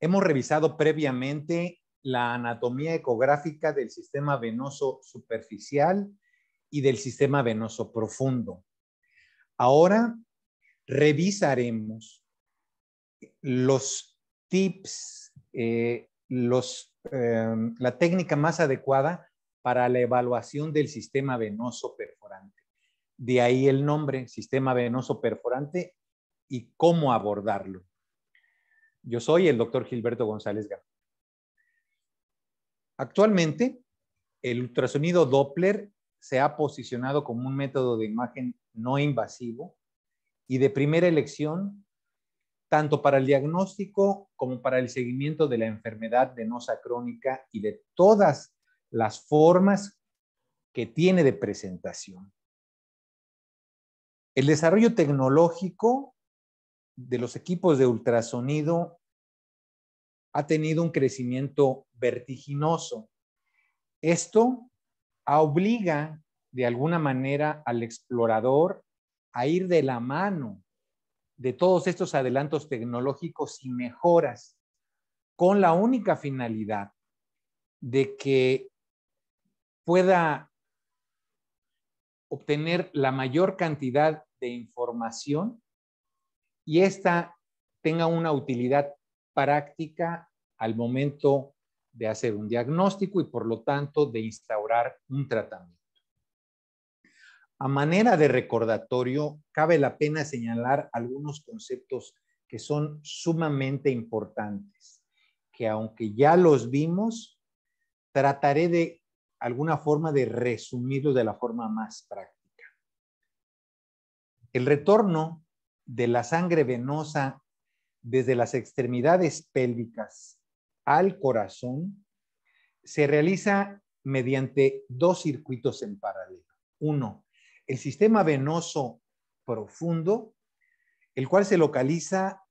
Hemos revisado previamente la anatomía ecográfica del sistema venoso superficial y del sistema venoso profundo. Ahora revisaremos los tips, eh, em, la técnica más adecuada para la evaluación del sistema venoso perforante. De ahí el nombre, sistema venoso perforante, y cómo abordarlo. Yo soy el doctor Gilberto González garza Actualmente, el ultrasonido Doppler se ha posicionado como un método de imagen no invasivo y de primera elección tanto para el diagnóstico como para el seguimiento de la enfermedad venosa crónica y de todas las formas que tiene de presentación. El desarrollo tecnológico de los equipos de ultrasonido ha tenido un crecimiento vertiginoso. Esto obliga de alguna manera al explorador a ir de la mano de todos estos adelantos tecnológicos y mejoras con la única finalidad de que pueda obtener la mayor cantidad de información y esta tenga una utilidad práctica al momento de hacer un diagnóstico y por lo tanto de instaurar un tratamiento. A manera de recordatorio, cabe la pena señalar algunos conceptos que son sumamente importantes, que aunque ya los vimos, trataré de alguna forma de resumirlos de la forma más práctica. El retorno de la sangre venosa desde las extremidades pélvicas al corazón se realiza mediante dos circuitos en paralelo. Uno, el sistema venoso profundo, el cual se localiza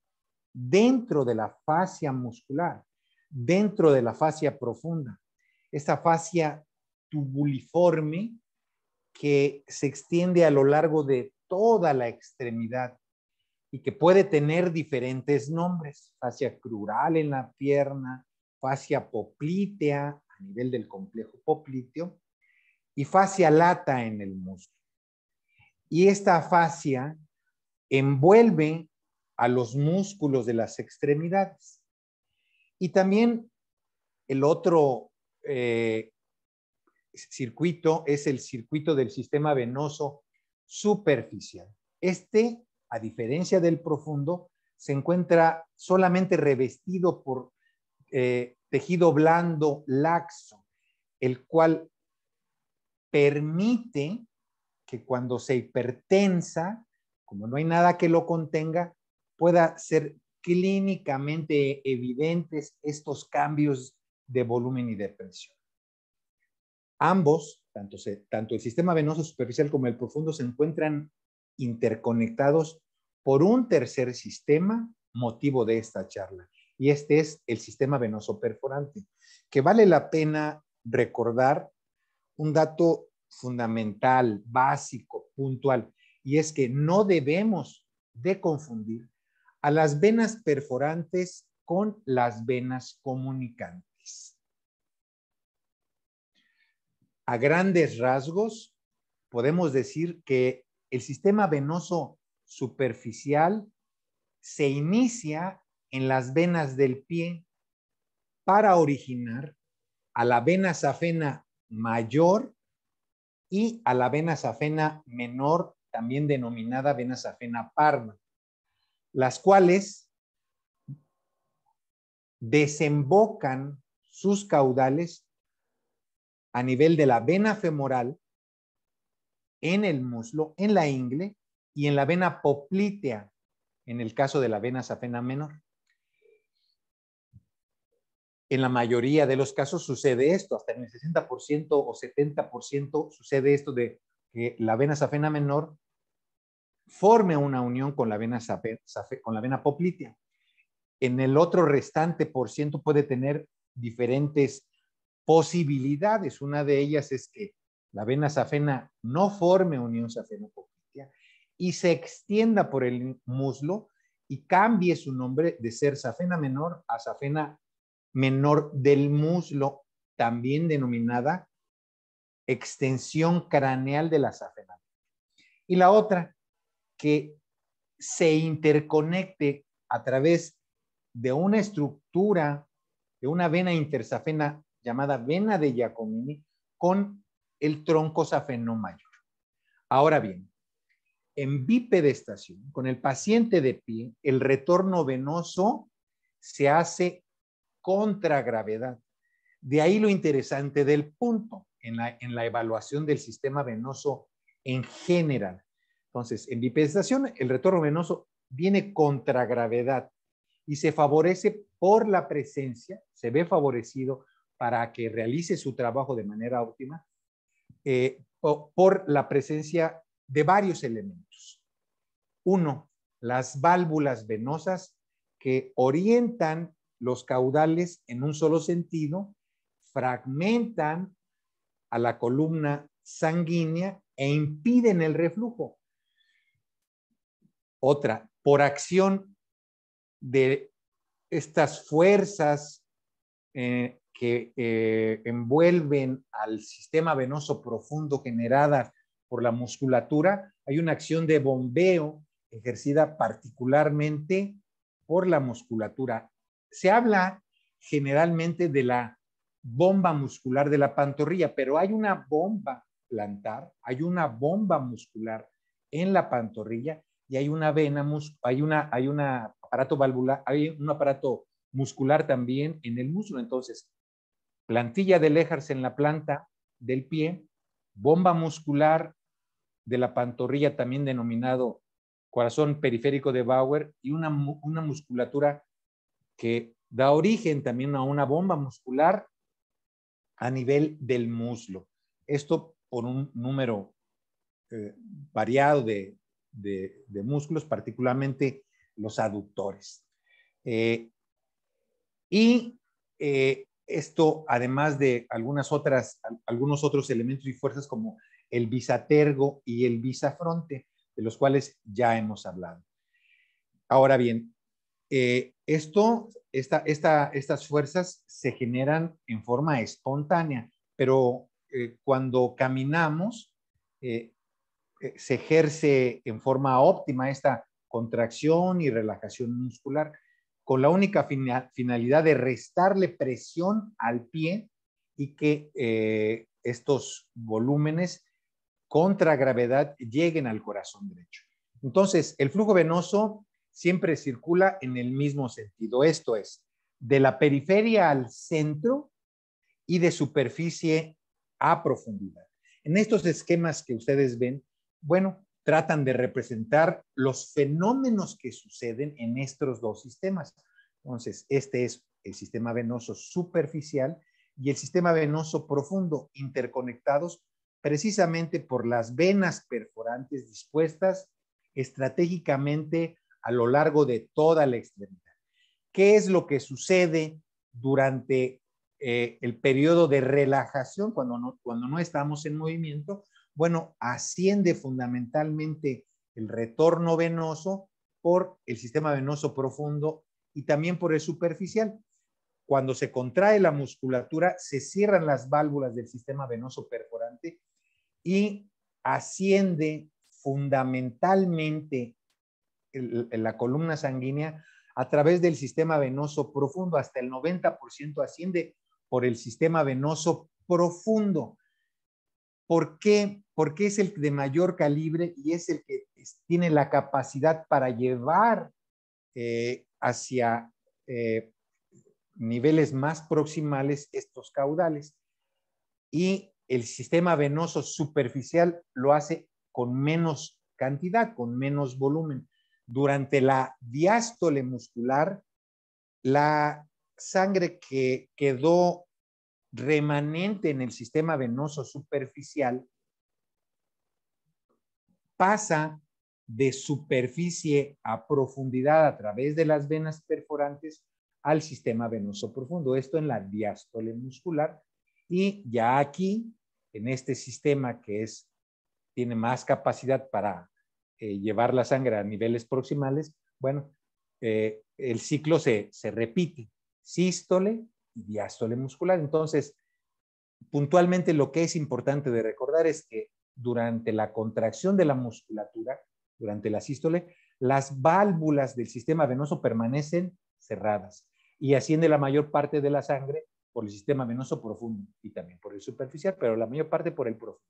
dentro de la fascia muscular, dentro de la fascia profunda. Esta fascia tubuliforme que se extiende a lo largo de toda la extremidad y que puede tener diferentes nombres, fascia crural en la pierna, fascia poplitea a nivel del complejo popliteo y fascia lata en el muslo. Y esta fascia envuelve a los músculos de las extremidades. Y también el otro eh, circuito es el circuito del sistema venoso superficial. Este a diferencia del profundo, se encuentra solamente revestido por eh, tejido blando laxo, el cual permite que cuando se hipertensa, como no hay nada que lo contenga, pueda ser clínicamente evidentes estos cambios de volumen y de presión. Ambos, tanto, tanto el sistema venoso superficial como el profundo, se encuentran interconectados por un tercer sistema motivo de esta charla. Y este es el sistema venoso perforante, que vale la pena recordar un dato fundamental, básico, puntual, y es que no debemos de confundir a las venas perforantes con las venas comunicantes. A grandes rasgos, podemos decir que el sistema venoso superficial se inicia en las venas del pie para originar a la vena safena mayor y a la vena safena menor, también denominada vena safena parma, las cuales desembocan sus caudales a nivel de la vena femoral en el muslo, en la ingle y en la vena poplitea, en el caso de la vena safena menor. En la mayoría de los casos sucede esto, hasta en el 60% o 70% sucede esto de que la vena safena menor forme una unión con la vena, con la vena poplitea. En el otro restante por ciento puede tener diferentes posibilidades. Una de ellas es que la vena safena no forme unión safena y se extienda por el muslo y cambie su nombre de ser safena menor a safena menor del muslo, también denominada extensión craneal de la safena. Y la otra, que se interconecte a través de una estructura, de una vena intersafena llamada vena de Giacomini, con el safeno mayor. Ahora bien, en bipedestación, con el paciente de pie, el retorno venoso se hace contra gravedad. De ahí lo interesante del punto en la, en la evaluación del sistema venoso en general. Entonces, en bipedestación, el retorno venoso viene contra gravedad y se favorece por la presencia, se ve favorecido para que realice su trabajo de manera óptima eh, por la presencia de varios elementos. Uno, las válvulas venosas que orientan los caudales en un solo sentido, fragmentan a la columna sanguínea e impiden el reflujo. Otra, por acción de estas fuerzas eh, que eh, envuelven al sistema venoso profundo generada por la musculatura, hay una acción de bombeo ejercida particularmente por la musculatura. Se habla generalmente de la bomba muscular de la pantorrilla, pero hay una bomba plantar, hay una bomba muscular en la pantorrilla y hay una vena, hay una, hay aparato hay un aparato muscular también en el muslo. Entonces, plantilla de Lejars en la planta del pie, bomba muscular de la pantorrilla, también denominado corazón periférico de Bauer, y una, musculatura que da origen también a una bomba muscular a nivel del muslo. Esto por un número eh, variado de, músculos, particularmente los aductores. Eh, y eh, esto, además de algunas algunos otros elementos y fuerzas como el bisatergo y el bisafronte, de los cuales ya hemos hablado. Ahora bien, eh, esto, estas fuerzas se generan en forma espontánea, pero eh, cuando caminamos eh, se ejerce en forma óptima esta contracción y relajación muscular con la única finalidad de restarle presión al pie y que eh, estos volúmenes contra gravedad lleguen al corazón derecho. Entonces, el flujo venoso siempre circula en el mismo sentido, esto es, de la periferia al centro y de superficie a profundidad. En estos esquemas que ustedes ven, bueno, tratan de representar los fenómenos que suceden en estos dos sistemas. Entonces, este es el sistema venoso superficial y el sistema venoso profundo, interconectados precisamente por las venas perforantes dispuestas estratégicamente a lo largo de toda la extremidad. ¿Qué es lo que sucede durante eh, el periodo de relajación cuando no estamos en movimiento? Bueno, asciende fundamentalmente el retorno venoso por el sistema venoso profundo y también por el superficial. Cuando se contrae la musculatura, se cierran las válvulas del sistema venoso perforante y asciende fundamentalmente la columna sanguínea a través del sistema venoso profundo. Hasta el 90% asciende por el sistema venoso profundo. ¿Por qué? Porque es el de mayor calibre y es el que tiene la capacidad para llevar eh, hacia eh, niveles más proximales estos caudales. Y el sistema venoso superficial lo hace con menos cantidad, con menos volumen. Durante la diástole muscular, la sangre que quedó remanente en el sistema venoso superficial pasa de superficie a profundidad a través de las venas perforantes al sistema venoso profundo. Esto en la diástole muscular. Y ya aquí, en este sistema que es, tiene más capacidad para eh, llevar la sangre a niveles proximales, bueno, eh, el ciclo se, se repite. Sístole, diástole muscular. Entonces, puntualmente lo que es importante de recordar es que durante la contracción de la musculatura, durante la sístole, las válvulas del sistema venoso permanecen cerradas y asciende la mayor parte de la sangre por el sistema venoso profundo y también por el superficial, pero la mayor parte por el profundo.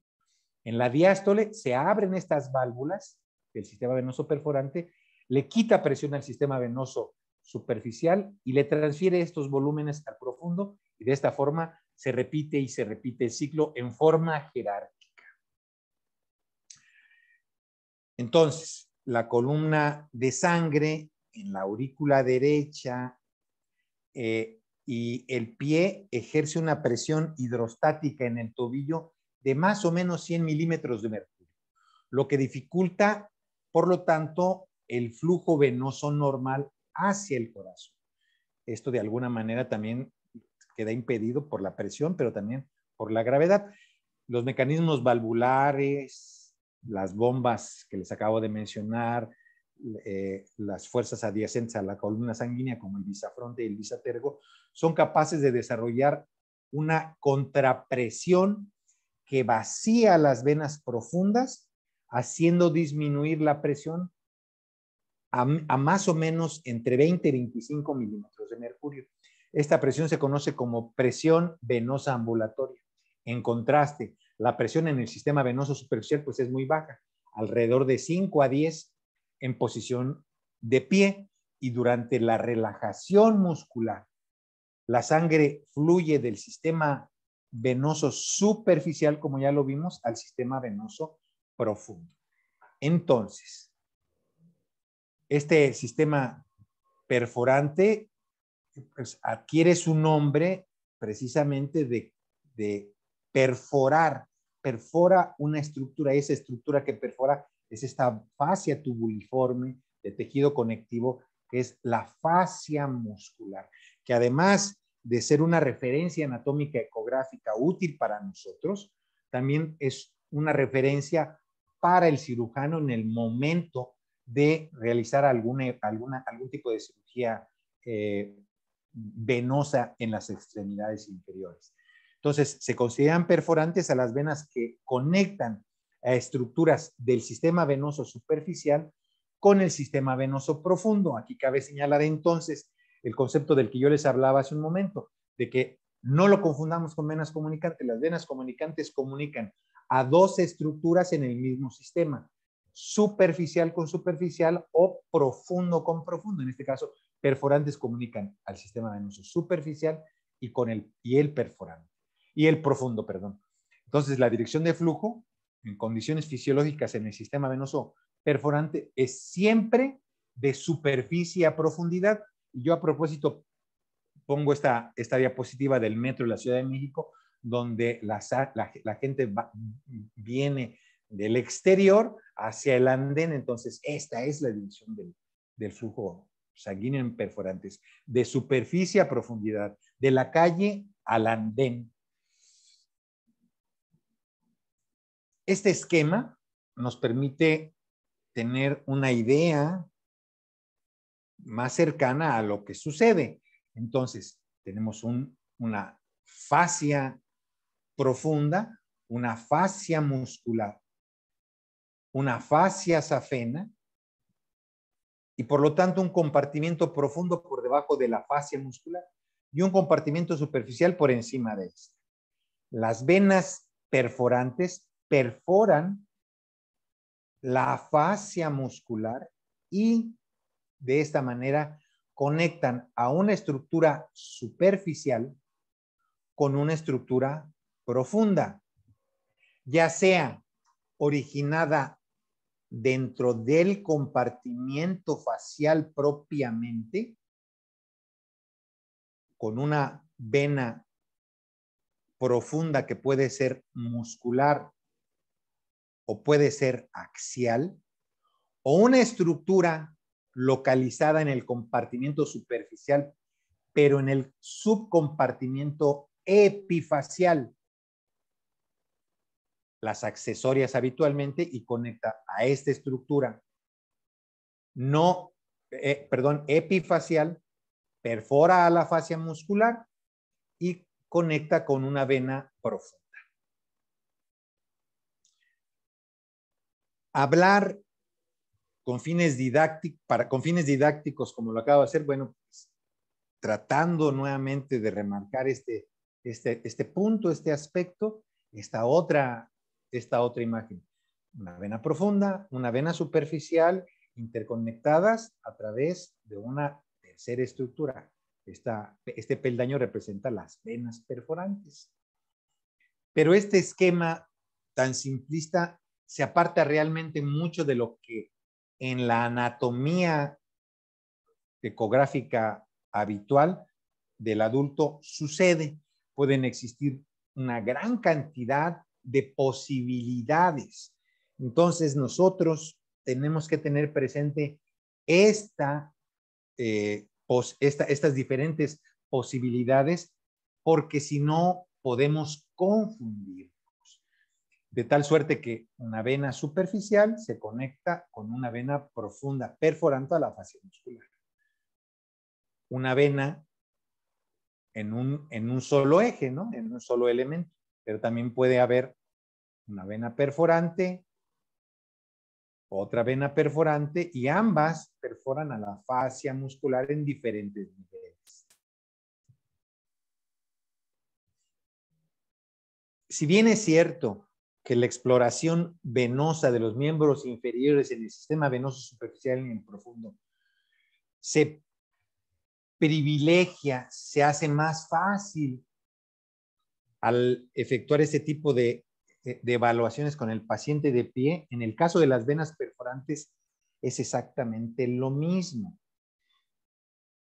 En la diástole se abren estas válvulas del sistema venoso perforante, le quita presión al sistema venoso superficial y le transfiere estos volúmenes al profundo y de esta forma se repite y se repite el ciclo en forma jerárquica. Entonces, la columna de sangre en la aurícula derecha eh, y el pie ejerce una presión hidrostática en el tobillo de más o menos 100 milímetros de mercurio, lo que dificulta, por lo tanto, el flujo venoso normal hacia el corazón. Esto de alguna manera también queda impedido por la presión, pero también por la gravedad. Los mecanismos valvulares, las bombas que les acabo de mencionar, eh, las fuerzas adyacentes a la columna sanguínea, como el bisafronte y el bisatergo, son capaces de desarrollar una contrapresión que vacía las venas profundas, haciendo disminuir la presión a, más o menos entre 20 y 25 milímetros de mercurio. Esta presión se conoce como presión venosa ambulatoria. En contraste, la presión en el sistema venoso superficial pues es muy baja, alrededor de 5 a 10 en posición de pie y durante la relajación muscular. La sangre fluye del sistema venoso superficial, como ya lo vimos, al sistema venoso profundo. Entonces, este sistema perforante pues, adquiere su nombre precisamente de, de perforar, perfora una estructura, esa estructura que perfora es esta fascia tubuliforme de tejido conectivo, que es la fascia muscular, que además de ser una referencia anatómica ecográfica útil para nosotros, también es una referencia para el cirujano en el momento de realizar alguna, alguna, algún tipo de cirugía eh, venosa en las extremidades inferiores. Entonces, se consideran perforantes a las venas que conectan a estructuras del sistema venoso superficial con el sistema venoso profundo. Aquí cabe señalar entonces el concepto del que yo les hablaba hace un momento, de que no lo confundamos con venas comunicantes. Las venas comunicantes comunican a dos estructuras en el mismo sistema, superficial con superficial o profundo con profundo. En este caso, perforantes comunican al sistema venoso superficial y, con el, y el perforante, y el profundo, perdón. Entonces, la dirección de flujo en condiciones fisiológicas en el sistema venoso perforante es siempre de superficie a profundidad. yo a propósito pongo esta, esta diapositiva del metro de la Ciudad de México, donde la, gente viene del exterior hacia el andén. Entonces, esta es la división del, flujo sanguíneo en perforantes, de superficie a profundidad, de la calle al andén. Este esquema nos permite tener una idea más cercana a lo que sucede. Entonces, tenemos una fascia profunda, una fascia muscular una fascia safena y por lo tanto un compartimiento profundo por debajo de la fascia muscular y un compartimiento superficial por encima de esta. Las venas perforantes perforan la fascia muscular y de esta manera conectan a una estructura superficial con una estructura profunda, ya sea originada dentro del compartimiento facial propiamente, con una vena profunda que puede ser muscular o puede ser axial, o una estructura localizada en el compartimiento superficial, pero en el subcompartimiento epifacial las accesorias habitualmente y conecta a esta estructura. No, eh, perdón, epifacial, perfora a la fascia muscular y conecta con una vena profunda. Hablar con fines, didácticos, para, con fines didácticos, como lo acabo de hacer, bueno, pues, tratando nuevamente de remarcar este, este, este punto, este aspecto, esta otra esta otra imagen. Una vena profunda, una vena superficial, interconectadas a través de una tercera estructura. Esta, este peldaño representa las venas perforantes. Pero este esquema tan simplista se aparta realmente mucho de lo que en la anatomía ecográfica habitual del adulto sucede. Pueden existir una gran cantidad de posibilidades. Entonces nosotros tenemos que tener presente esta, eh, esta, estas diferentes posibilidades porque si no podemos confundirnos. De tal suerte que una vena superficial se conecta con una vena profunda, perforando a la fascia muscular. Una vena en un, en un solo eje, ¿no? En un solo elemento pero también puede haber una vena perforante, otra vena perforante y ambas perforan a la fascia muscular en diferentes niveles. Si bien es cierto que la exploración venosa de los miembros inferiores en el sistema venoso superficial y en el profundo se privilegia, se hace más fácil al efectuar ese tipo eh, de, evaluaciones con el paciente de pie, en el caso de las venas perforantes es exactamente lo mismo.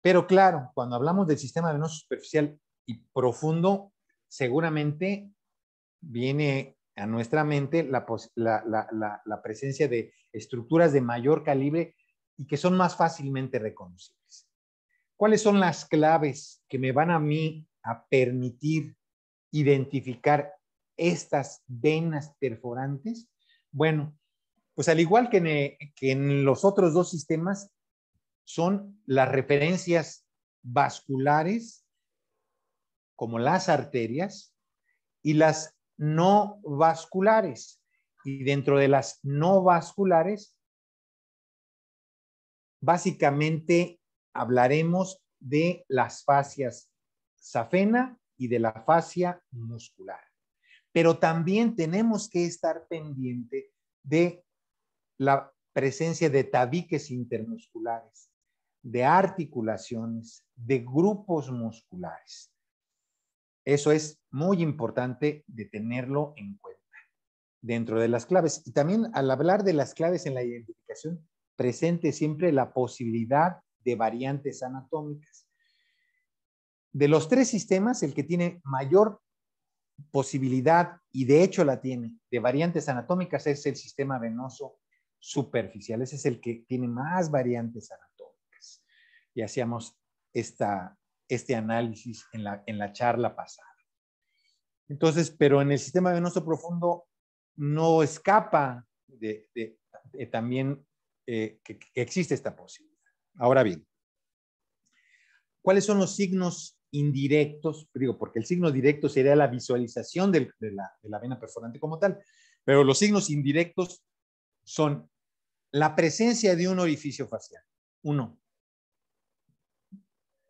Pero claro, cuando hablamos del sistema venoso superficial y profundo, seguramente viene a nuestra mente la, la presencia de estructuras de mayor calibre y que son más fácilmente reconocibles. ¿Cuáles son las claves que me van a mí a permitir identificar estas venas perforantes? Bueno, pues al igual eh, que en, los otros dos sistemas, son las referencias vasculares, como las arterias, y las no vasculares. Y dentro de las no vasculares, básicamente hablaremos de las fascias safena y de la fascia muscular. Pero también tenemos que estar pendiente de la presencia de tabiques intermusculares, de articulaciones, de grupos musculares. Eso es muy importante de tenerlo en cuenta dentro de las claves. Y también al hablar de las claves en la identificación, presente siempre la posibilidad de variantes anatómicas de los tres sistemas, el que tiene mayor posibilidad, y de hecho la tiene, de variantes anatómicas es el sistema venoso superficial. Ese es el que tiene más variantes anatómicas. Y hacíamos esta, este análisis en la, en la charla pasada. Entonces, pero en el sistema venoso profundo no escapa de, también eh, que existe esta posibilidad. Ahora bien, ¿cuáles son los signos indirectos, digo, porque el signo directo sería la visualización de, la, de la vena perforante como tal, pero los signos indirectos son la presencia de un orificio facial, uno.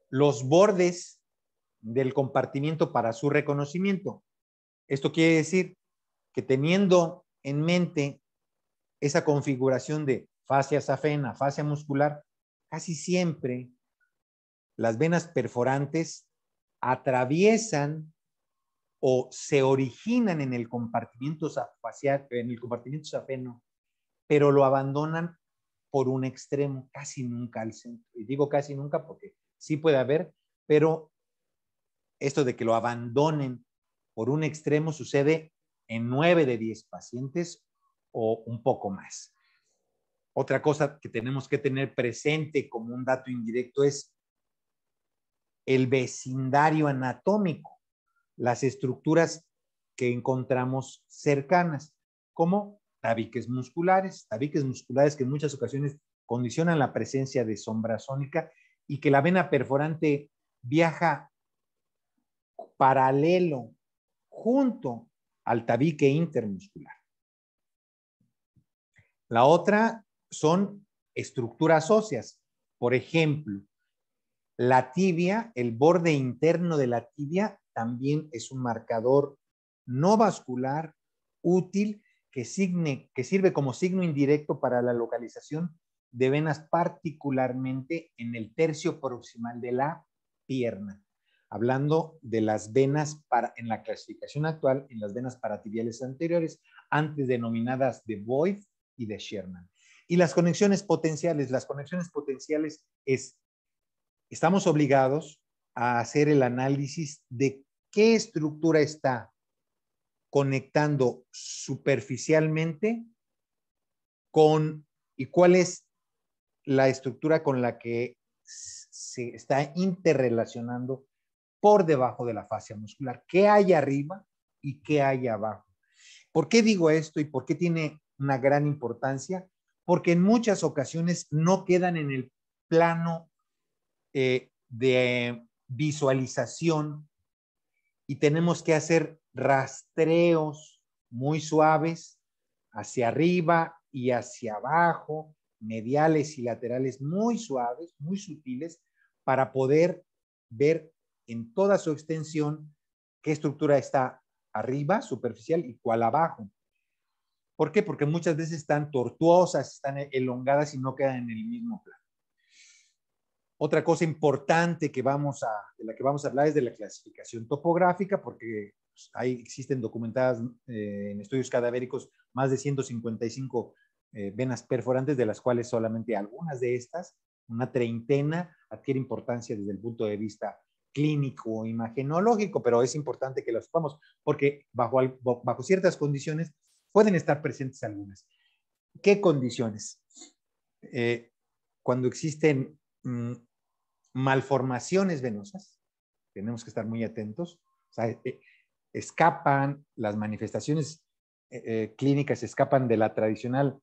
Los bordes del compartimiento para su reconocimiento. Esto quiere decir que teniendo en mente esa configuración de fascia safena, fascia muscular, casi siempre las venas perforantes atraviesan o se originan en el compartimiento facial, en el compartimiento safeno, pero lo abandonan por un extremo, casi nunca al centro. Y digo casi nunca porque sí puede haber, pero esto de que lo abandonen por un extremo sucede en 9 de 10 pacientes o un poco más. Otra cosa que tenemos que tener presente como un dato indirecto es el vecindario anatómico, las estructuras que encontramos cercanas, como tabiques musculares, tabiques musculares que en muchas ocasiones condicionan la presencia de sombra sónica y que la vena perforante viaja paralelo junto al tabique intermuscular. La otra son estructuras óseas, por ejemplo, la tibia, el borde interno de la tibia, también es un marcador no vascular útil que, sirve como signo indirecto para la localización de venas particularmente en el tercio proximal de la pierna. Hablando de las venas en la clasificación actual, en las venas paratibiales anteriores, antes denominadas de Boyd y de Sherman. Y las conexiones potenciales, las conexiones potenciales es estamos obligados a hacer el análisis de qué estructura está conectando superficialmente con y cuál es la estructura con la que se está interrelacionando por debajo de la fascia muscular. ¿Qué hay arriba y qué hay abajo? ¿Por qué digo esto y por qué tiene una gran importancia? Porque en muchas ocasiones no quedan en el plano eh, de visualización y tenemos que hacer rastreos muy suaves hacia arriba y hacia abajo, mediales y laterales muy suaves, muy sutiles, para poder ver en toda su extensión qué estructura está arriba, superficial, y cuál abajo. ¿Por qué? Porque muchas veces están tortuosas, están elongadas y no quedan en el mismo plano. Otra cosa importante que vamos a, de la que vamos a hablar es de la clasificación topográfica, porque pues, ahí existen documentadas eh, en estudios cadavéricos más de 155 eh, venas perforantes, de las cuales solamente algunas de estas, una treintena, adquiere importancia desde el punto de vista clínico o e imagenológico, pero es importante que las sepamos porque bajo, bajo ciertas condiciones pueden estar presentes algunas. ¿Qué condiciones? Eh, cuando existen mm, malformaciones venosas, tenemos que estar muy atentos, o sea, eh, escapan las manifestaciones eh, eh, clínicas, escapan de la tradicional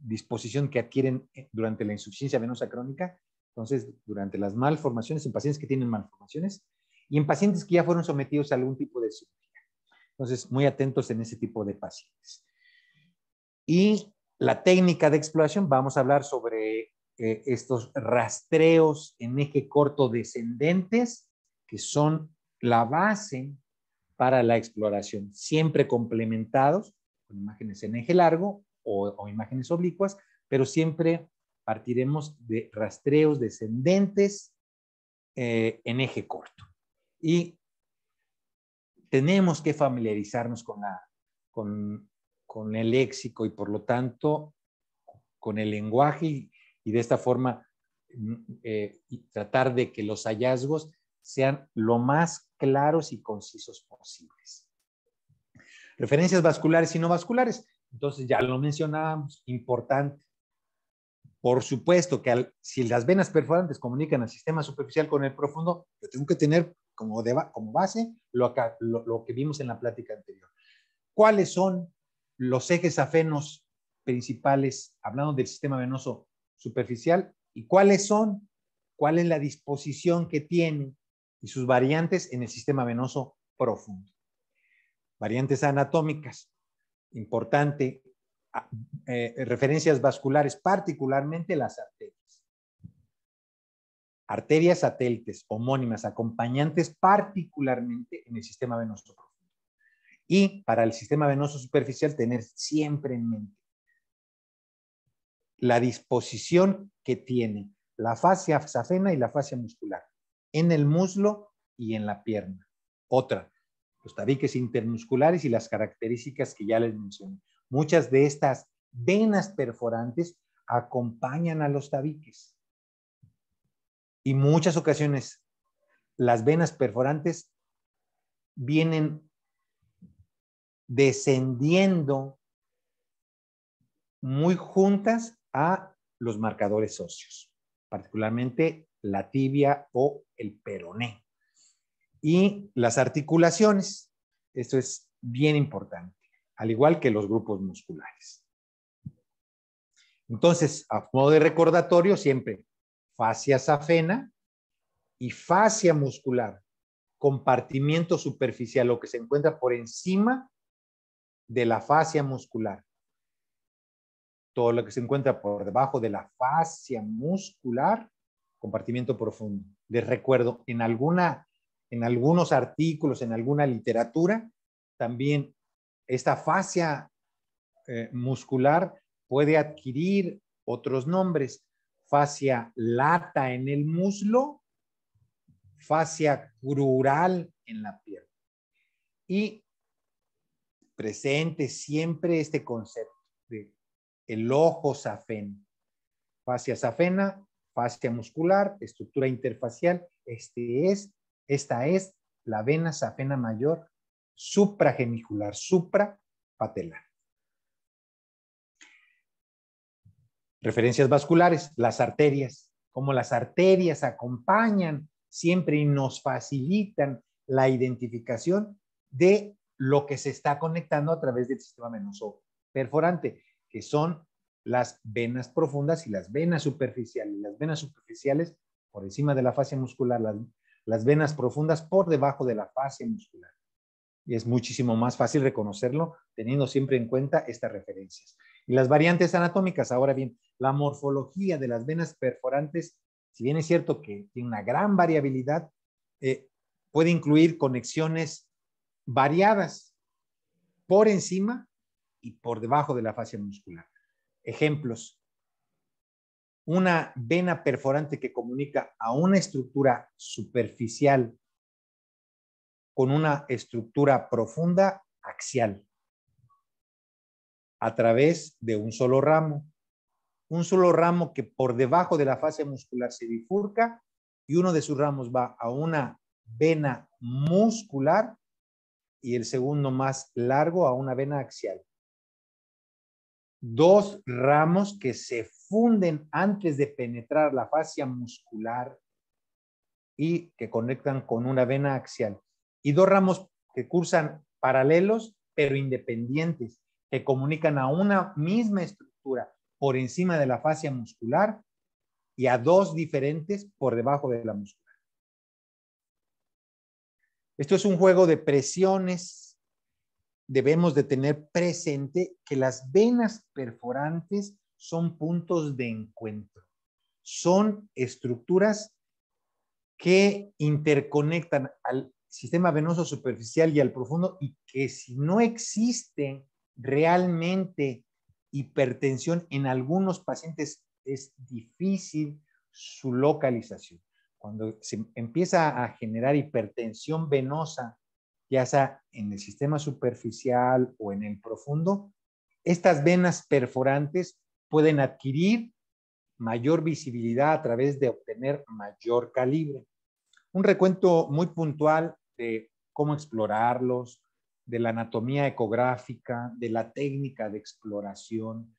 disposición que adquieren durante la insuficiencia venosa crónica, entonces durante las malformaciones, en pacientes que tienen malformaciones y en pacientes que ya fueron sometidos a algún tipo de cirugía. Entonces, muy atentos en ese tipo de pacientes. Y la técnica de exploración, vamos a hablar sobre eh, estos rastreos en eje corto descendentes que son la base para la exploración, siempre complementados con imágenes en eje largo o, imágenes oblicuas, pero siempre partiremos de rastreos descendentes eh, en eje corto. Y tenemos que familiarizarnos con, la, con, con el léxico y por lo tanto con el lenguaje y de esta forma mm, eh, tratar de que los hallazgos sean lo más claros y concisos posibles. Referencias vasculares y no vasculares. Entonces ya lo mencionábamos, importante. Por supuesto que si las venas perforantes comunican al sistema superficial con el profundo, yo tengo que tener como, como base lo, lo, que vimos en la plática anterior. ¿Cuáles son los ejes afenos principales, hablando del sistema venoso superficial y cuáles son, cuál es la disposición que tiene y sus variantes en el sistema venoso profundo. Variantes anatómicas, importante, eh, referencias vasculares, particularmente las arterias. Arterias satélites, homónimas, acompañantes particularmente en el sistema venoso profundo. Y para el sistema venoso superficial tener siempre en mente la disposición que tiene la fascia safena y la fascia muscular en el muslo y en la pierna. Otra, los tabiques intermusculares y las características que ya les mencioné. Muchas de estas venas perforantes acompañan a los tabiques. Y muchas ocasiones las venas perforantes vienen descendiendo muy juntas a los marcadores óseos, particularmente la tibia o el peroné. Y las articulaciones, esto es bien importante, al igual que los grupos musculares. Entonces, a modo de recordatorio, siempre fascia safena y fascia muscular, compartimiento superficial, lo que se encuentra por encima de la fascia muscular todo lo que se encuentra por debajo de la fascia muscular, compartimiento profundo. Les recuerdo, en, alguna, en algunos artículos, en alguna literatura, también esta fascia eh, muscular puede adquirir otros nombres. Fascia lata en el muslo, fascia crural en la pierna. Y presente siempre este concepto de el ojo safen. Fascia safena, fascia muscular, estructura interfacial. Este es, esta es la vena safena mayor supragenicular, suprapatelar. Referencias vasculares, las arterias, como las arterias acompañan siempre y nos facilitan la identificación de lo que se está conectando a través del sistema venoso perforante que son las venas profundas y las venas superficiales. Las venas superficiales por encima de la fascia muscular, las, venas profundas por debajo de la fascia muscular. Y es muchísimo más fácil reconocerlo teniendo siempre en cuenta estas referencias. Y las variantes anatómicas, ahora bien, la morfología de las venas perforantes, si bien es cierto que tiene una gran variabilidad, eh, puede incluir conexiones variadas por encima y por debajo de la fascia muscular. Ejemplos. Una vena perforante que comunica a una estructura superficial con una estructura profunda axial a través de un solo ramo. Un solo ramo que por debajo de la fascia muscular se bifurca y uno de sus ramos va a una vena muscular y el segundo más largo a una vena axial dos ramos que se funden antes de penetrar la fascia muscular y que conectan con una vena axial. Y dos ramos que cursan paralelos pero independientes, que comunican a una misma estructura por encima de la fascia muscular y a dos diferentes por debajo de la muscular. Esto es un juego de presiones debemos de tener presente que las venas perforantes son puntos de encuentro, son estructuras que interconectan al sistema venoso superficial y al profundo y que si no existe realmente hipertensión en algunos pacientes es difícil su localización. Cuando se empieza a generar hipertensión venosa ya sea en el sistema superficial o en el profundo, estas venas perforantes pueden adquirir mayor visibilidad a través de obtener mayor calibre. Un recuento muy puntual de cómo explorarlos, de la anatomía ecográfica, de la técnica de exploración,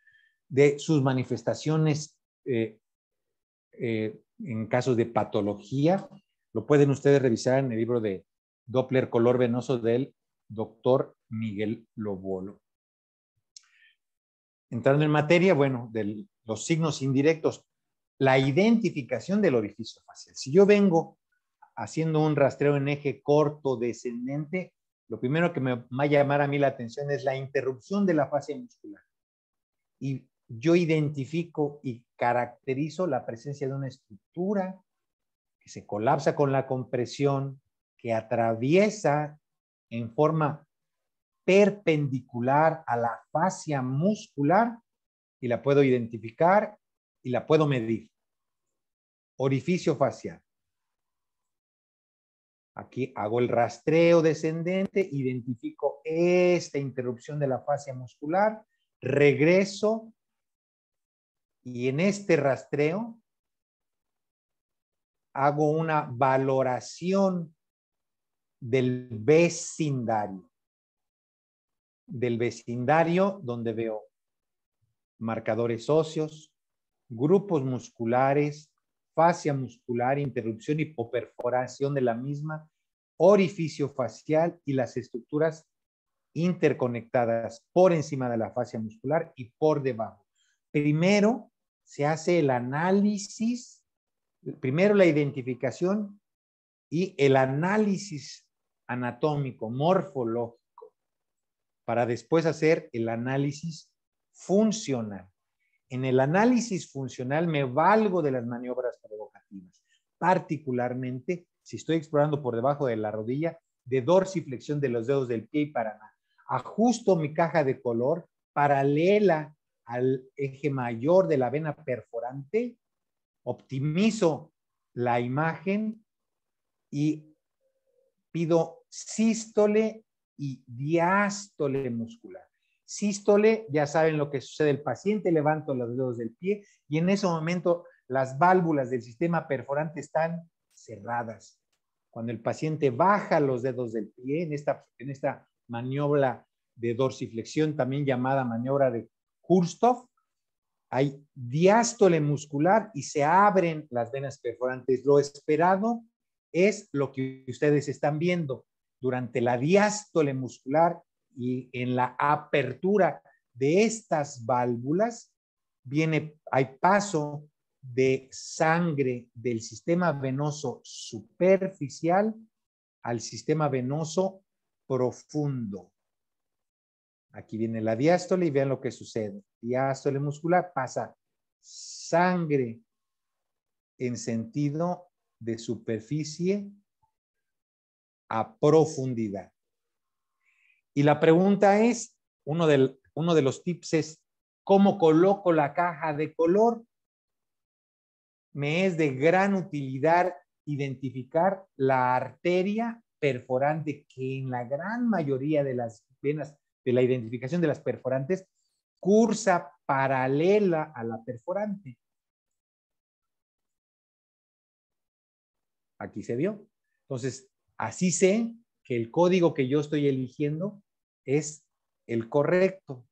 de sus manifestaciones eh, eh, en casos de patología. Lo pueden ustedes revisar en el libro de Doppler color venoso del doctor Miguel Lobolo. Entrando en materia, bueno, de los signos indirectos, la identificación del orificio facial. Si yo vengo haciendo un rastreo en eje corto descendente, lo primero que me va a llamar a mí la atención es la interrupción de la fase muscular. Y yo identifico y caracterizo la presencia de una estructura que se colapsa con la compresión, que atraviesa en forma perpendicular a la fascia muscular y la puedo identificar y la puedo medir. Orificio facial. Aquí hago el rastreo descendente, identifico esta interrupción de la fascia muscular, regreso y en este rastreo hago una valoración del vecindario. Del vecindario donde veo marcadores óseos, grupos musculares, fascia muscular, interrupción y perforación de la misma, orificio facial y las estructuras interconectadas por encima de la fascia muscular y por debajo. Primero se hace el análisis, primero la identificación y el análisis anatómico, morfológico, para después hacer el análisis funcional. En el análisis funcional me valgo de las maniobras provocativas, particularmente si estoy explorando por debajo de la rodilla, de dorsiflexión de los dedos del pie y para nada. Ajusto mi caja de color paralela al eje mayor de la vena perforante, optimizo la imagen y pido sístole y diástole muscular. Sístole, ya saben lo que sucede, el paciente levanto los dedos del pie y en ese momento las válvulas del sistema perforante están cerradas. Cuando el paciente baja los dedos del pie en esta, en maniobra de dorsiflexión, también llamada maniobra de Kurstoff, hay diástole muscular y se abren las venas perforantes. Lo esperado es lo que ustedes están viendo durante la diástole muscular y en la apertura de estas válvulas viene hay paso de sangre del sistema venoso superficial al sistema venoso profundo. Aquí viene la diástole y vean lo que sucede. Diástole muscular pasa sangre en sentido de superficie a profundidad. Y la pregunta es, uno, uno de los tips es, ¿cómo coloco la caja de color? Me es de gran utilidad identificar la arteria perforante que en la gran mayoría de las venas de la identificación de las perforantes cursa paralela a la perforante. aquí se vio. Entonces, así sé que el código que yo estoy eligiendo es el correcto.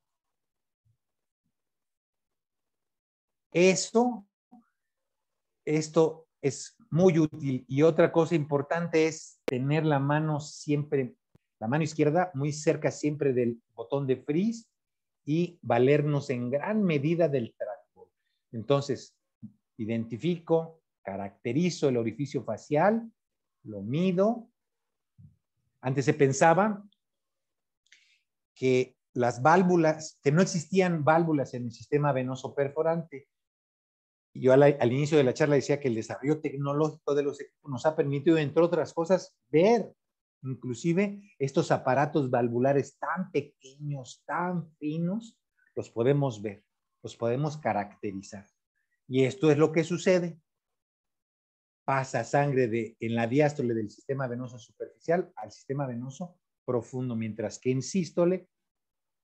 Esto, esto es muy útil. Y otra cosa importante es tener la mano siempre, la mano izquierda muy cerca siempre del botón de freeze y valernos en gran medida del trackball. Entonces, identifico, caracterizo el orificio facial, lo mido. Antes se pensaba que las válvulas, que no existían válvulas en el sistema venoso perforante. Yo al, inicio de la charla decía que el desarrollo tecnológico de los equipos nos ha permitido, entre otras cosas, ver inclusive estos aparatos valvulares tan pequeños, tan finos, los podemos ver, los podemos caracterizar. Y esto es lo que sucede pasa sangre de, en la diástole del sistema venoso superficial al sistema venoso profundo, mientras que en sístole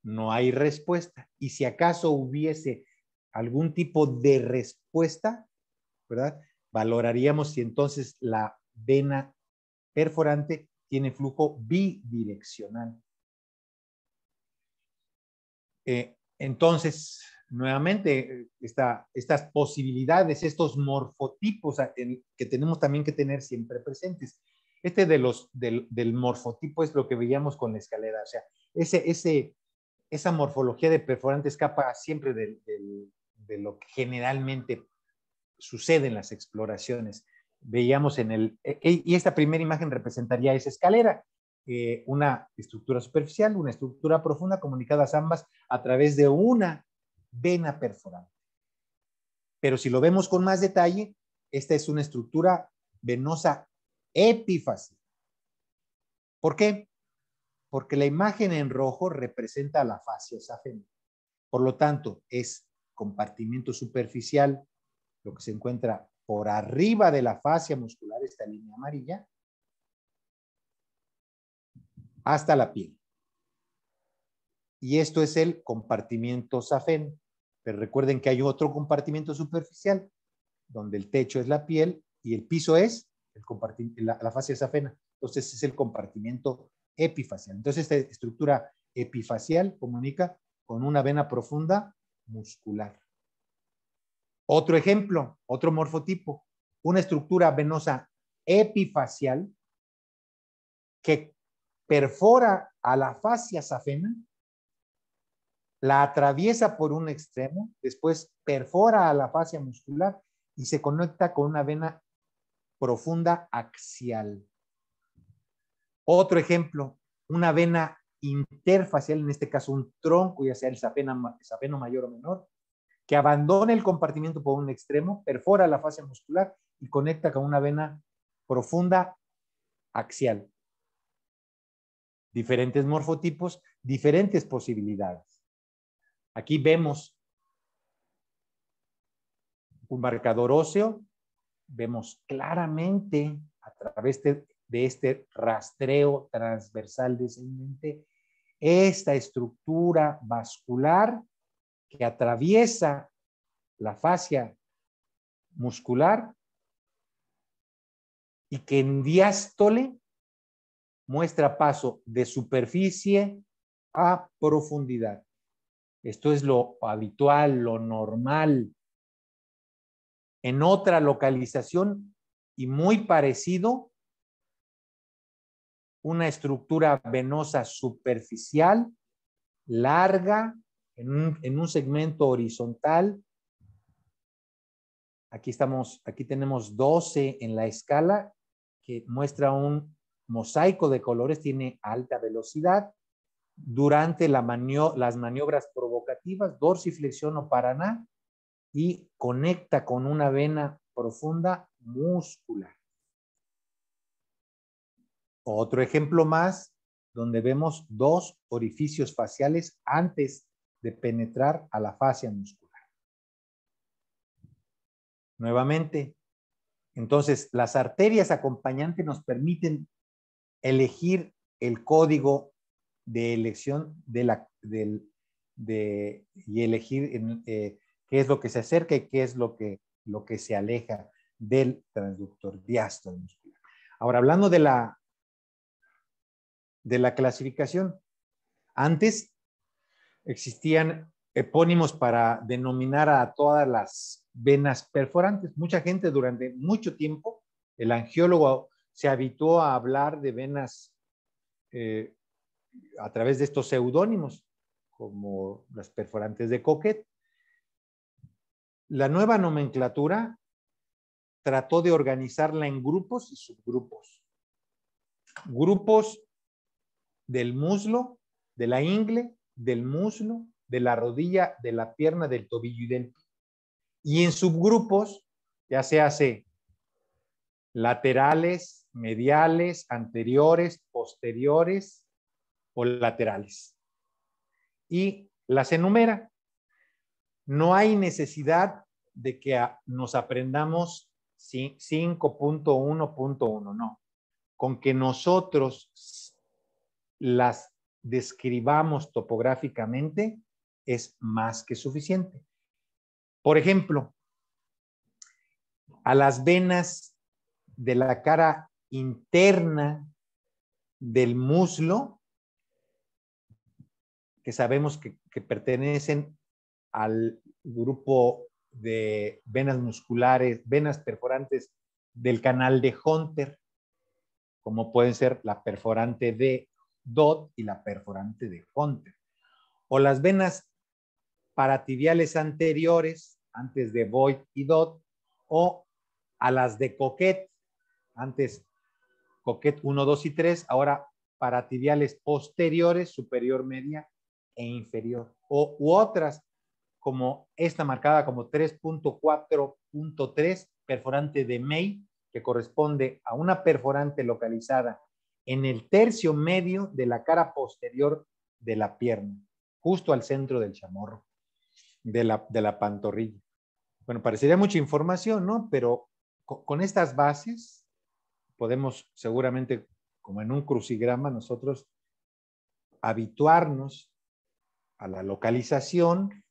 no hay respuesta. Y si acaso hubiese algún tipo de respuesta, ¿verdad? Valoraríamos si entonces la vena perforante tiene flujo bidireccional. Eh, entonces, nuevamente estas posibilidades, estos morfotipos que tenemos también que tener siempre presentes. Este de los, del, morfotipo es lo que veíamos con la escalera, o sea, ese, ese, esa morfología de perforante escapa siempre de, lo que generalmente sucede en las exploraciones. Veíamos en el, e, e, y esta primera imagen representaría esa escalera, eh, una estructura superficial, una estructura profunda comunicadas ambas a través de una vena perforante. Pero si lo vemos con más detalle, esta es una estructura venosa epífase. ¿Por qué? Porque la imagen en rojo representa la fascia safena. Por lo tanto, es compartimiento superficial, lo que se encuentra por arriba de la fascia muscular, esta línea amarilla, hasta la piel. Y esto es el compartimiento safénico. Pero recuerden que hay otro compartimiento superficial, donde el techo es la piel y el piso es el la, la fascia safena. Entonces es el compartimiento epifacial. Entonces esta estructura epifacial comunica con una vena profunda muscular. Otro ejemplo, otro morfotipo, una estructura venosa epifacial que perfora a la fascia safena la atraviesa por un extremo, después perfora a la fascia muscular y se conecta con una vena profunda axial. Otro ejemplo, una vena interfacial, en este caso un tronco, ya sea el sapeno, mayor o menor, que abandona el compartimiento por un extremo, perfora la fascia muscular y conecta con una vena profunda axial. Diferentes morfotipos, diferentes posibilidades. Aquí vemos un marcador óseo, vemos claramente a través de, este rastreo transversal descendente esta estructura vascular que atraviesa la fascia muscular y que en diástole muestra paso de superficie a profundidad. Esto es lo habitual, lo normal. En otra localización y muy parecido, una estructura venosa superficial, larga, en un, segmento horizontal. Aquí estamos, aquí tenemos 12 en la escala que muestra un mosaico de colores, tiene alta velocidad durante las maniobras provocativas, dorsiflexión o paraná, y conecta con una vena profunda muscular. Otro ejemplo más, donde vemos dos orificios faciales antes de penetrar a la fascia muscular. Nuevamente, entonces las arterias acompañantes nos permiten elegir el código de elección de la, del, de, y elegir eh, qué es lo que se acerca y qué es lo que, lo que se aleja del transductor diástole muscular. Ahora, hablando de la, de la clasificación, antes existían epónimos para denominar a todas las venas perforantes. Mucha gente durante mucho tiempo, el angiólogo se habituó a hablar de venas eh, a través de estos seudónimos, como las perforantes de Coquet. La nueva nomenclatura trató de organizarla en grupos y subgrupos. Grupos del muslo, de la ingle, del muslo, de la rodilla, de la pierna, del tobillo y del pie. Y en subgrupos ya se hace laterales, mediales, anteriores, posteriores, o laterales. Y las enumera. No hay necesidad de que nos aprendamos 5.1.1, no. Con que nosotros las describamos topográficamente es más que suficiente. Por ejemplo, a las venas de la cara interna del muslo que sabemos que, pertenecen al grupo de venas musculares, venas perforantes del canal de Hunter, como pueden ser la perforante de DOT y la perforante de Hunter, o las venas paratibiales anteriores, antes de Boyd y DOT, o a las de Coquet, antes Coquet 1, 2 y 3, ahora paratibiales posteriores, superior media e inferior, o, otras como esta marcada como 3.4.3, perforante de May, que corresponde a una perforante localizada en el tercio medio de la cara posterior de la pierna, justo al centro del chamorro, de la, de la pantorrilla. Bueno, parecería mucha información, ¿no? Pero con, con estas bases podemos seguramente, como en un crucigrama, nosotros habituarnos a la localización,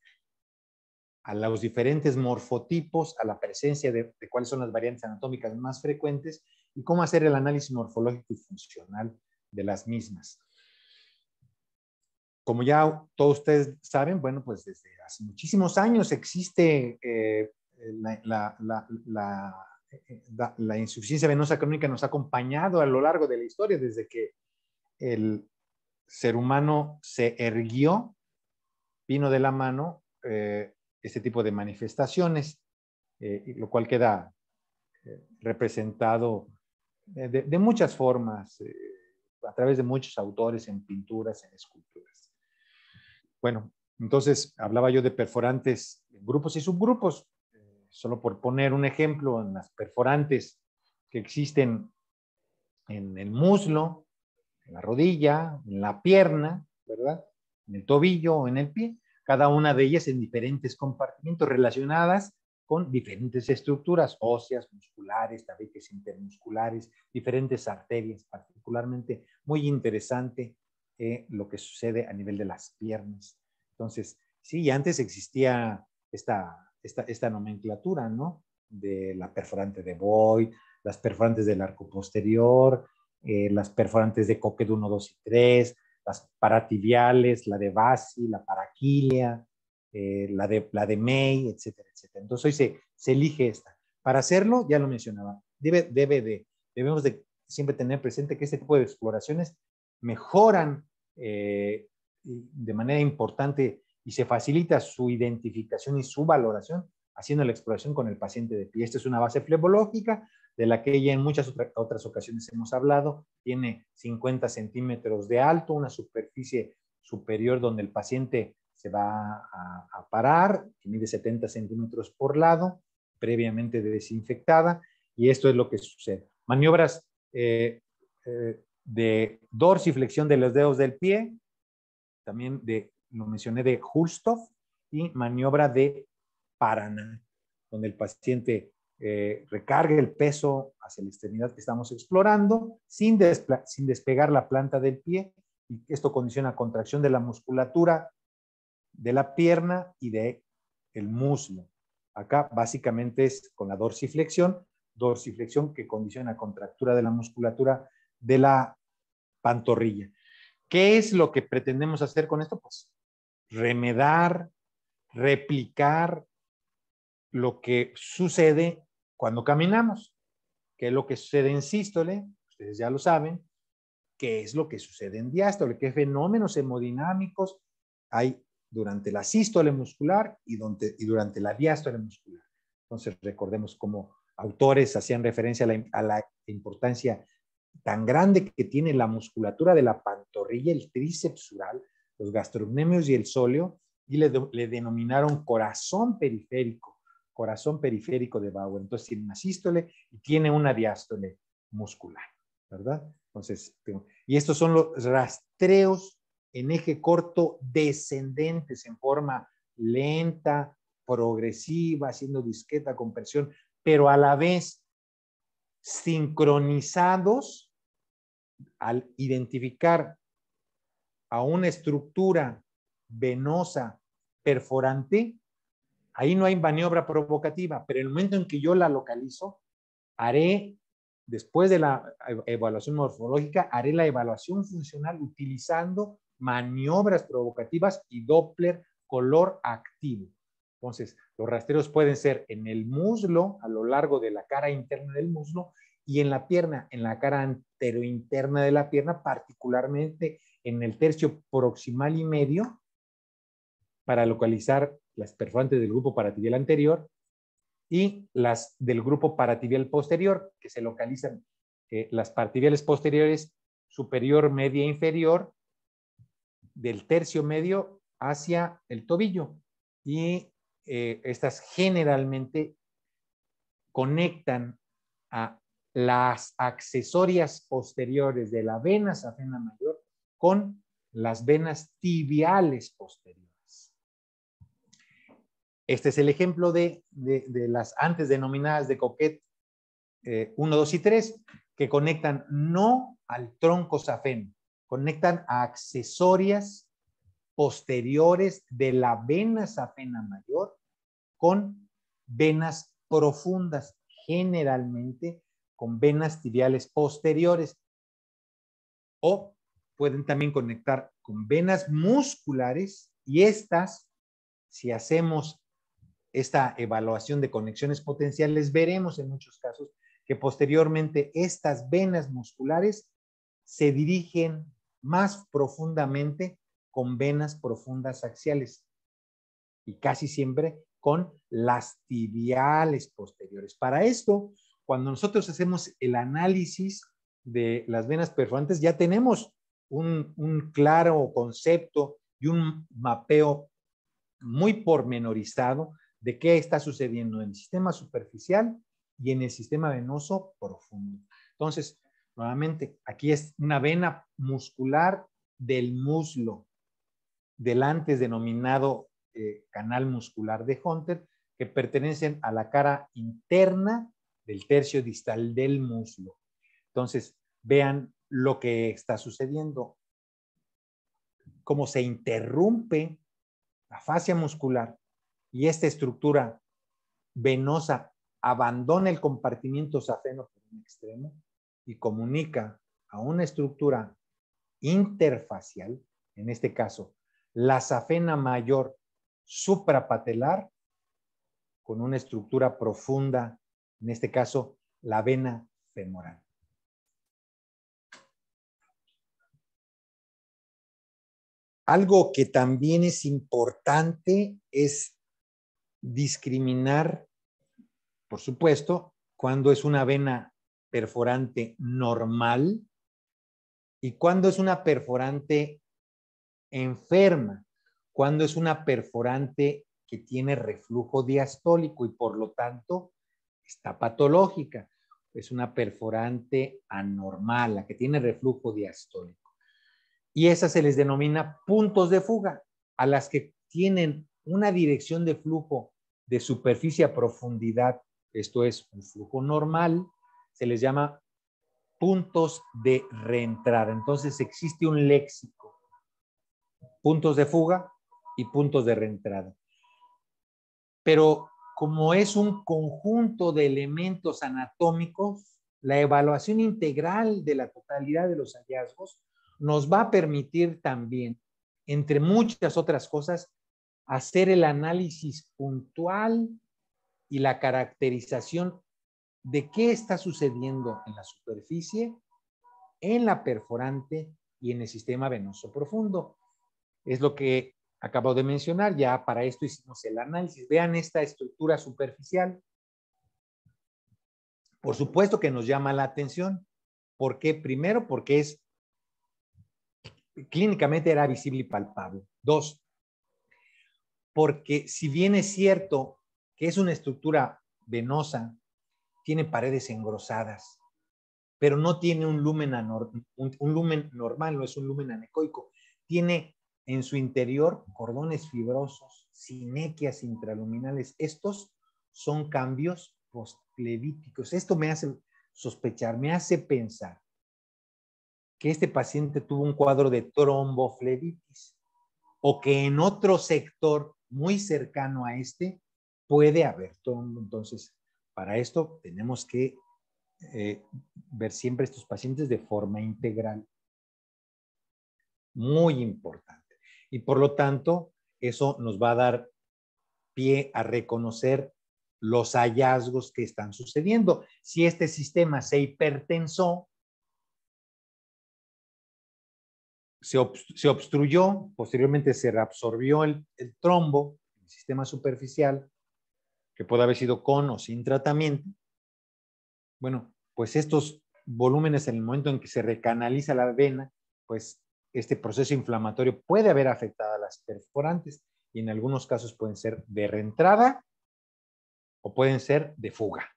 a los diferentes morfotipos, a la presencia de, cuáles son las variantes anatómicas más frecuentes y cómo hacer el análisis morfológico y funcional de las mismas. Como ya todos ustedes saben, bueno, pues desde hace muchísimos años existe eh, la, la, insuficiencia venosa crónica, nos ha acompañado a lo largo de la historia desde que el ser humano se erguió vino de la mano eh, este tipo de manifestaciones, eh, lo cual queda eh, representado de, muchas formas, a través de muchos autores en pinturas, en esculturas. Bueno, entonces hablaba yo de perforantes, en grupos y subgrupos, solo por poner un ejemplo, en las perforantes que existen en el muslo, en la rodilla, en la pierna, ¿verdad? En el tobillo en el pie cada una de ellas en diferentes compartimentos relacionadas con diferentes estructuras óseas, musculares, tabiques intermusculares, diferentes arterias, particularmente muy interesante eh, lo que sucede a nivel de las piernas. Entonces, sí, antes existía esta, nomenclatura, ¿no? De la perforante de Boyd, las perforantes del arco posterior, eh, las perforantes de Coquet 1, 2 y 3, las paratibiales, la de Basi, la paraquilia, eh, la, de, la de May, etcétera, etcétera. Entonces hoy se, elige esta. Para hacerlo, ya lo mencionaba, debe, debe debemos de siempre tener presente que este tipo de exploraciones mejoran eh, de manera importante y se facilita su identificación y su valoración haciendo la exploración con el paciente de pie. Esta es una base flebológica, de la que ya en muchas otras ocasiones hemos hablado. Tiene 50 centímetros de alto, una superficie superior donde el paciente se va a, parar, que mide 70 centímetros por lado, previamente desinfectada, y esto es lo que sucede. Maniobras eh, eh, de dorsiflexión de los dedos del pie, también de, lo mencioné, de Hulstoff, y maniobra de Paraná, donde el paciente eh, recargue el peso hacia la extremidad que estamos explorando sin, sin despegar la planta del pie. Y esto condiciona contracción de la musculatura de la pierna y de el muslo. Acá básicamente es con la dorsiflexión, dorsiflexión que condiciona contractura de la musculatura de la pantorrilla. ¿Qué es lo que pretendemos hacer con esto? Pues remedar, replicar lo que sucede cuando caminamos, qué es lo que sucede en sístole, ustedes ya lo saben, qué es lo que sucede en diástole, qué fenómenos hemodinámicos hay durante la sístole muscular y, y durante la diástole muscular. Entonces, recordemos cómo autores hacían referencia a la, importancia tan grande que tiene la musculatura de la pantorrilla, el trícepsural, los gastrocnemios y el sóleo, y le, denominaron corazón periférico corazón periférico de Bauer. Entonces tiene una sístole y tiene una diástole muscular, ¿verdad? Entonces, y estos son los rastreos en eje corto descendentes en forma lenta, progresiva, haciendo disqueta compresión, pero a la vez sincronizados al identificar a una estructura venosa perforante Ahí no hay maniobra provocativa, pero en el momento en que yo la localizo, haré, después de la e-, evaluación morfológica, haré la evaluación funcional utilizando maniobras provocativas y Doppler color activo. Entonces, los rastreos pueden ser en el muslo, a lo largo de la cara interna del muslo, y en la pierna, en la cara anterointerna de la pierna, particularmente en el tercio proximal y medio, para localizar las perforantes del grupo paratibial anterior y las del grupo paratibial posterior, que se localizan las paratibiales posteriores superior, media, inferior, del tercio medio hacia el tobillo. Y eh, estas generalmente conectan a las accesorias posteriores de la vena safena mayor con las venas tibiales posteriores. Este es el ejemplo de, las antes denominadas de Coquet 1, eh, 2 y 3, que conectan no al tronco safén, conectan a accesorias posteriores de la vena safena mayor con venas profundas, generalmente con venas tibiales posteriores. O pueden también conectar con venas musculares y estas, si hacemos esta evaluación de conexiones potenciales, veremos en muchos casos que posteriormente estas venas musculares se dirigen más profundamente con venas profundas axiales y casi siempre con las tibiales posteriores. Para esto, cuando nosotros hacemos el análisis de las venas perforantes, ya tenemos un, un claro concepto y un mapeo muy pormenorizado de qué está sucediendo en el sistema superficial y en el sistema venoso profundo. Entonces, nuevamente, aquí es una vena muscular del muslo, del antes denominado eh, canal muscular de Hunter, que pertenecen a la cara interna del tercio distal del muslo. Entonces, vean lo que está sucediendo, cómo se interrumpe la fascia muscular y esta estructura venosa abandona el compartimiento safeno por un extremo y comunica a una estructura interfacial, en este caso, la safena mayor suprapatelar con una estructura profunda, en este caso, la vena femoral. Algo que también es importante es discriminar, por supuesto, cuando es una vena perforante normal y cuando es una perforante enferma, cuando es una perforante que tiene reflujo diastólico y por lo tanto está patológica. Es una perforante anormal, la que tiene reflujo diastólico. Y esas se les denomina puntos de fuga, a las que tienen una dirección de flujo de superficie a profundidad, esto es un flujo normal, se les llama puntos de reentrada. Entonces existe un léxico, puntos de fuga y puntos de reentrada. Pero como es un conjunto de elementos anatómicos, la evaluación integral de la totalidad de los hallazgos nos va a permitir también, entre muchas otras cosas, hacer el análisis puntual y la caracterización de qué está sucediendo en la superficie, en la perforante y en el sistema venoso profundo. Es lo que acabo de mencionar, ya para esto hicimos el análisis. Vean esta estructura superficial. Por supuesto que nos llama la atención. ¿Por qué? Primero, porque es clínicamente era visible y palpable. Dos, porque si bien es cierto que es una estructura venosa, tiene paredes engrosadas, pero no tiene un lumen, lumen normal, no es un lumen anecoico. Tiene en su interior cordones fibrosos, sinequias intraluminales. Estos son cambios postlevíticos. Esto me hace sospechar, me hace pensar que este paciente tuvo un cuadro de tromboflebitis o que en otro sector muy cercano a este, puede haber Entonces, para esto tenemos que eh, ver siempre estos pacientes de forma integral. Muy importante. Y por lo tanto, eso nos va a dar pie a reconocer los hallazgos que están sucediendo. Si este sistema se hipertensó, se, obstruyó, posteriormente se reabsorbió el, el trombo, el sistema superficial, que puede haber sido con o sin tratamiento. Bueno, pues estos volúmenes en el momento en que se recanaliza la vena, pues este proceso inflamatorio puede haber afectado a las perforantes y en algunos casos pueden ser de reentrada o pueden ser de fuga.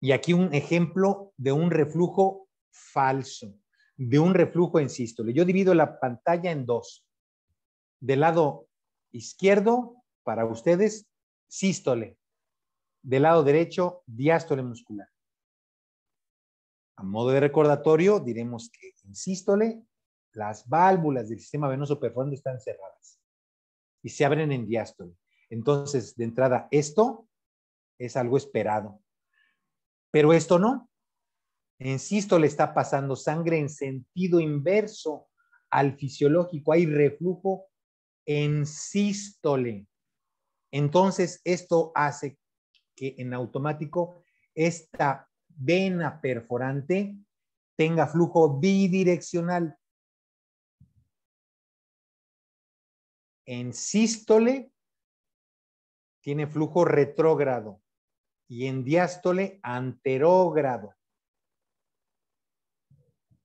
Y aquí un ejemplo de un reflujo falso de un reflujo en sístole. Yo divido la pantalla en dos. Del lado izquierdo, para ustedes, sístole. Del lado derecho, diástole muscular. A modo de recordatorio, diremos que en sístole las válvulas del sistema venoso profundo están cerradas y se abren en diástole. Entonces, de entrada, esto es algo esperado. Pero esto no. En sístole está pasando sangre en sentido inverso al fisiológico. Hay reflujo en sístole. Entonces, esto hace que en automático esta vena perforante tenga flujo bidireccional en sístole tiene flujo retrógrado y en diástole anterógrado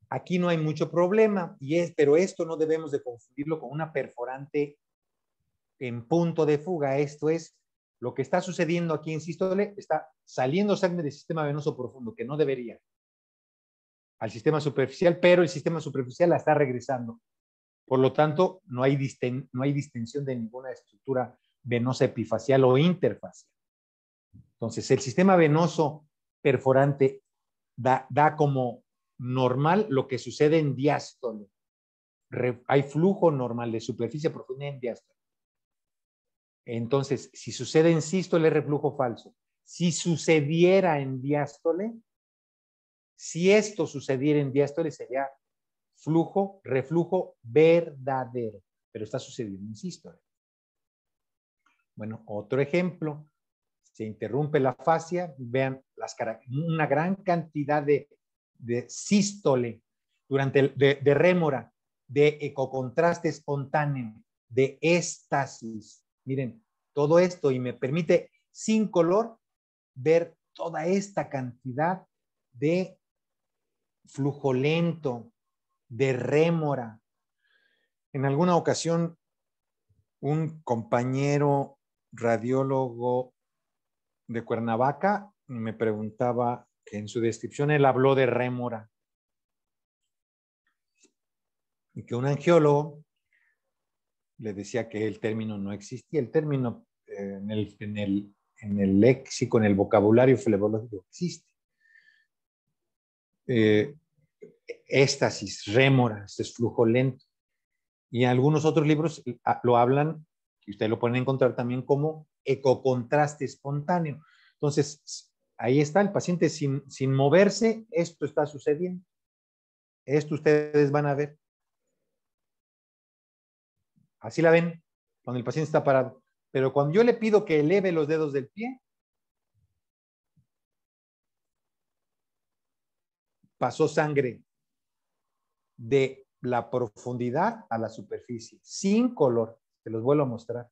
aquí no hay mucho problema, y es, pero esto no debemos de confundirlo con una perforante en punto de fuga. Esto es lo que está sucediendo aquí insisto, está saliendo sangre del sistema venoso profundo, que no debería, al sistema superficial, pero el sistema superficial la está regresando. Por lo tanto, no hay, no hay distensión de ninguna estructura venosa epifacial o interfacial. Entonces, el sistema venoso perforante da, da como normal lo que sucede en diástole. hay flujo normal de superficie profunda en diástole. Entonces, si sucede en sístole, reflujo falso. Si sucediera en diástole, si esto sucediera en diástole, sería flujo, reflujo verdadero, pero está sucediendo en sístole. Bueno, otro ejemplo, se interrumpe la fascia, vean las, una gran cantidad de de sístole, durante de, de rémora, de ecocontraste espontáneo, de éstasis. Miren, todo esto y me permite sin color ver toda esta cantidad de flujo lento, de rémora. En alguna ocasión, un compañero radiólogo de Cuernavaca me preguntaba en su descripción él habló de rémora. Y que un angiólogo le decía que el término no existía. El término eh, en, el, en, el, en el léxico, en el vocabulario flebológico existe. Eh, éxtasis, rémora, este es flujo lento. Y en algunos otros libros ah, lo hablan, y ustedes lo pueden encontrar también como ecocontraste espontáneo. Entonces, ahí está el paciente sin, moverse, esto está sucediendo. Esto ustedes van a ver. Así la ven, cuando el paciente está parado. Pero cuando yo le pido que eleve los dedos del pie, pasó sangre de la profundidad a la superficie, sin color. Te los vuelvo a mostrar.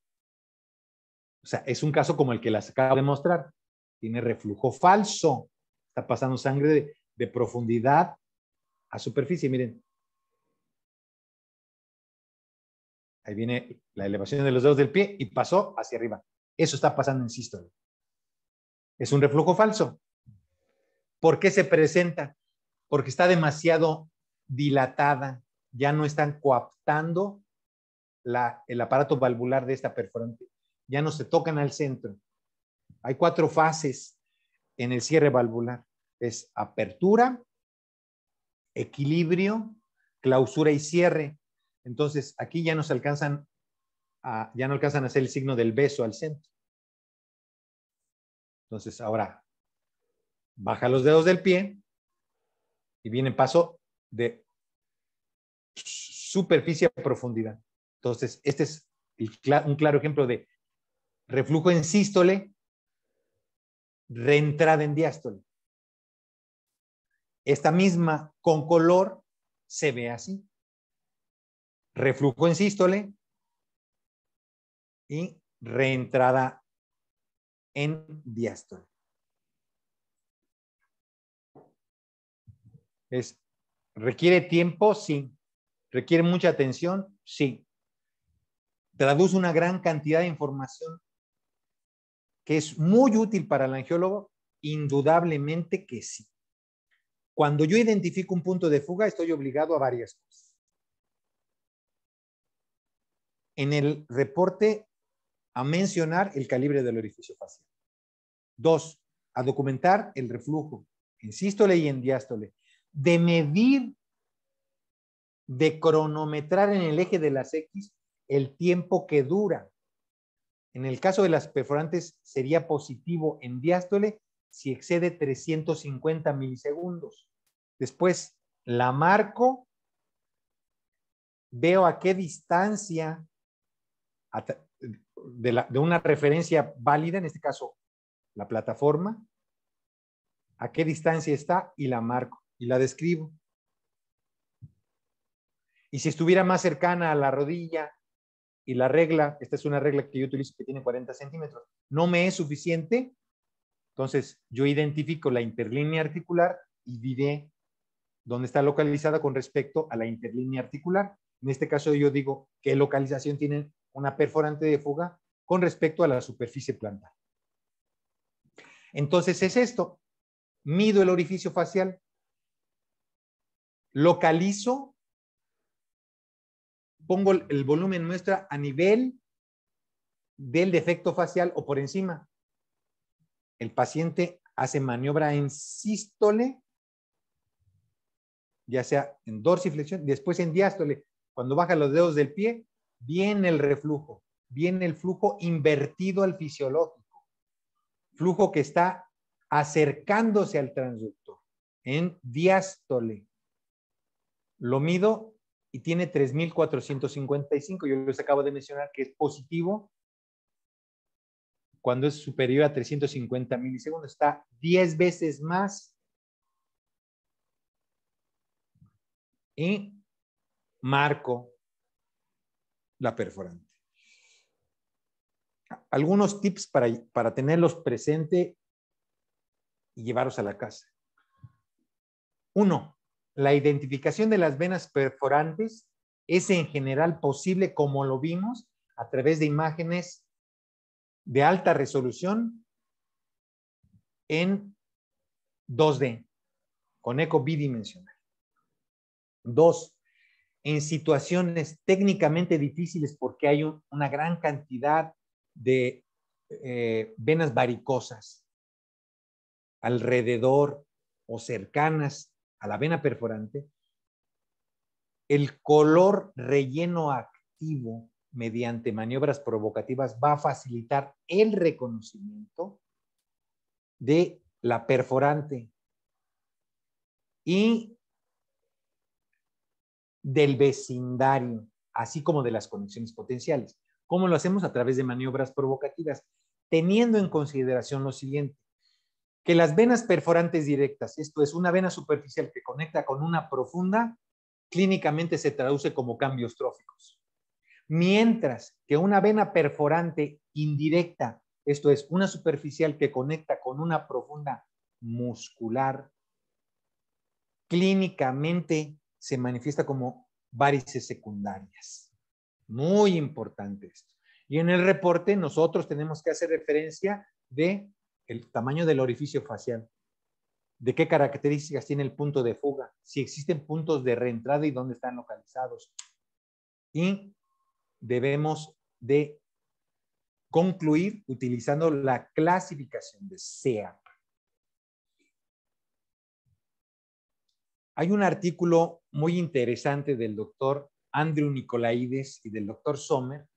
O sea, es un caso como el que las acabo de mostrar tiene reflujo falso, está pasando sangre de, profundidad a superficie. Miren, ahí viene la elevación de los dedos del pie y pasó hacia arriba. Eso está pasando en sístole. Es un reflujo falso. ¿Por qué se presenta? Porque está demasiado dilatada, ya no están coaptando el aparato valvular de esta perforante, ya no se tocan al centro. Hay cuatro fases en el cierre valvular. Es apertura, equilibrio, clausura y cierre. Entonces, aquí ya nos alcanzan ya no alcanzan a hacer el signo del beso al centro. Entonces, ahora baja los dedos del pie y viene paso de superficie a profundidad. Entonces, este es un claro ejemplo de reflujo en sístole reentrada en diástole. Esta misma con color se ve así. Reflujo en sístole y reentrada en diástole. Es, ¿Requiere tiempo? Sí. ¿Requiere mucha atención? Sí. Traduce una gran cantidad de información que es muy útil para el angiólogo? Indudablemente que sí. Cuando yo identifico un punto de fuga, estoy obligado a varias cosas. En el reporte, a mencionar el calibre del orificio facial. Dos, a documentar el reflujo en sístole y en diástole. De medir, de cronometrar en el eje de las X el tiempo que dura en el caso de las perforantes, sería positivo en diástole si excede 350 milisegundos. Después, la marco, veo a qué distancia de, una referencia válida, en este caso la plataforma, a qué distancia está y la marco y la describo. Y si estuviera más cercana a la rodilla y la regla, esta es una regla que yo utilizo que tiene 40 centímetros, no me es suficiente, entonces yo identifico la interlínea articular y diré dónde está localizada con respecto a la interlínea articular. En este caso yo digo qué localización tiene una perforante de fuga con respecto a la superficie plantar. Entonces es esto, mido el orificio facial, localizo pongo el volumen muestra a nivel del defecto facial o por encima. El paciente hace maniobra en sístole, ya sea en dorsiflexión, después en diástole. Cuando baja los dedos del pie, viene el reflujo, viene el flujo invertido al fisiológico, flujo que está acercándose al transductor en diástole. Lo mido y tiene 3.455. Yo les acabo de mencionar que es positivo cuando es superior a 350 milisegundos. Está 10 veces más y marco la perforante. Algunos tips para, tenerlos presente y llevaros a la casa. Uno, la identificación de las venas perforantes es en general posible, como lo vimos, a través de imágenes de alta resolución en 2D, con eco bidimensional. Dos, en situaciones técnicamente difíciles porque hay una gran cantidad de eh, venas varicosas alrededor o cercanas a la vena perforante, el color relleno activo mediante maniobras provocativas va a facilitar el reconocimiento de la perforante y del vecindario, así como de las conexiones potenciales. ¿Cómo lo hacemos? A través de maniobras provocativas, teniendo en consideración lo siguiente que las venas perforantes directas, esto es una vena superficial que conecta con una profunda, clínicamente se traduce como cambios tróficos. Mientras que una vena perforante indirecta, esto es una superficial que conecta con una profunda muscular, clínicamente se manifiesta como varices secundarias. Muy importante esto. Y en el reporte nosotros tenemos que hacer referencia de el tamaño del orificio facial, de qué características tiene el punto de fuga, si existen puntos de reentrada y dónde están localizados. Y debemos de concluir utilizando la clasificación de SEA. Hay un artículo muy interesante del doctor Andrew Nicolaides y del doctor Sommer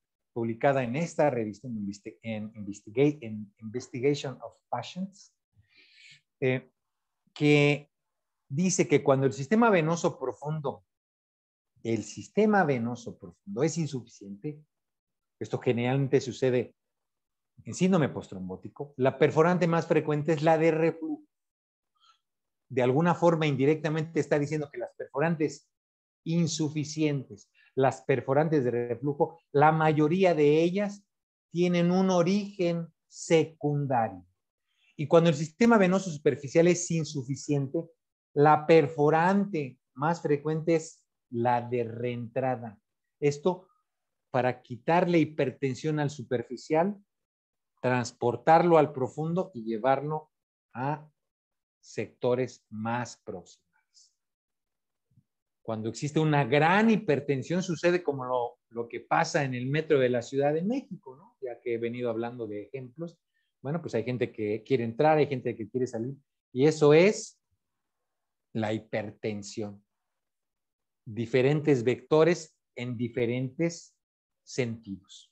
publicada en esta revista, en, Investigation of Passions, eh, que dice que cuando el sistema venoso profundo, el sistema venoso profundo es insuficiente, esto generalmente sucede en síndrome postrombótico, la perforante más frecuente es la de De alguna forma indirectamente está diciendo que las perforantes insuficientes las perforantes de reflujo, la mayoría de ellas tienen un origen secundario. Y cuando el sistema venoso superficial es insuficiente, la perforante más frecuente es la de reentrada. Esto para quitarle hipertensión al superficial, transportarlo al profundo y llevarlo a sectores más próximos. Cuando existe una gran hipertensión sucede como lo, que pasa en el metro de la Ciudad de México, ya que he venido hablando de ejemplos. Bueno, pues hay gente que quiere entrar, hay gente que quiere salir, y eso es la hipertensión. Diferentes vectores en diferentes sentidos.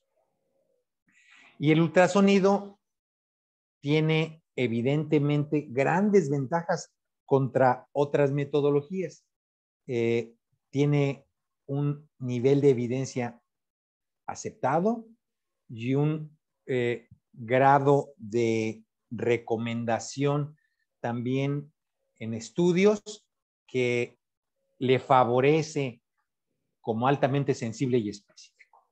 Y el ultrasonido tiene evidentemente grandes ventajas contra otras metodologías. Eh, tiene un nivel de evidencia aceptado y un eh, grado de recomendación también en estudios que le favorece como altamente sensible y específico.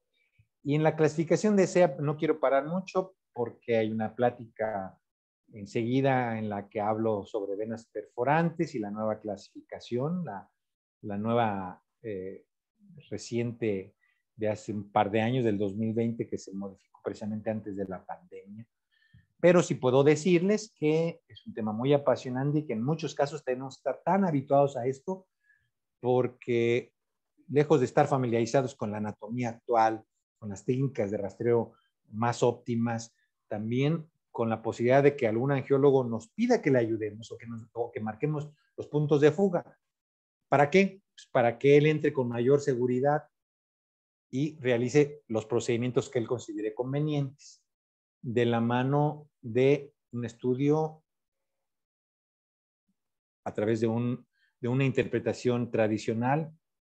Y en la clasificación de SEAP no quiero parar mucho porque hay una plática enseguida en la que hablo sobre venas perforantes y la nueva clasificación, la la nueva eh, reciente de hace un par de años, del 2020, que se modificó precisamente antes de la pandemia. Pero sí puedo decirles que es un tema muy apasionante y que en muchos casos tenemos que estar tan habituados a esto porque lejos de estar familiarizados con la anatomía actual, con las técnicas de rastreo más óptimas, también con la posibilidad de que algún angiólogo nos pida que le ayudemos o que, nos, o que marquemos los puntos de fuga. ¿Para qué? Pues para que él entre con mayor seguridad y realice los procedimientos que él considere convenientes de la mano de un estudio a través de, de una interpretación tradicional,